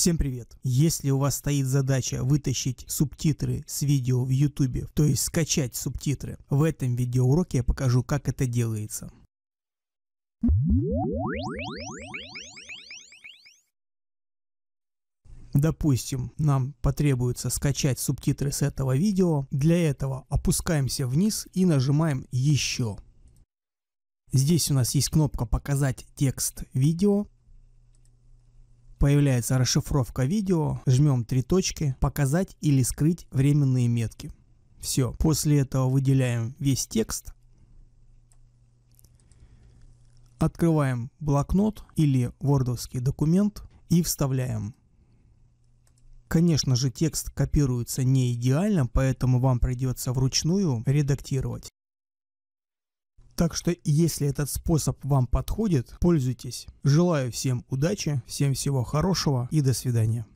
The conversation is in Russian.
Всем привет! Если у вас стоит задача вытащить субтитры с видео в YouTube, то есть скачать субтитры, в этом видеоуроке я покажу, как это делается. Допустим, нам потребуется скачать субтитры с этого видео. Для этого опускаемся вниз и нажимаем «Еще». Здесь у нас есть кнопка «Показать текст видео» появляется расшифровка видео, жмем три точки, показать или скрыть временные метки. Все, после этого выделяем весь текст, открываем блокнот или вордовский документ и вставляем. Конечно же текст копируется не идеально, поэтому вам придется вручную редактировать. Так что, если этот способ вам подходит, пользуйтесь. Желаю всем удачи, всем всего хорошего и до свидания.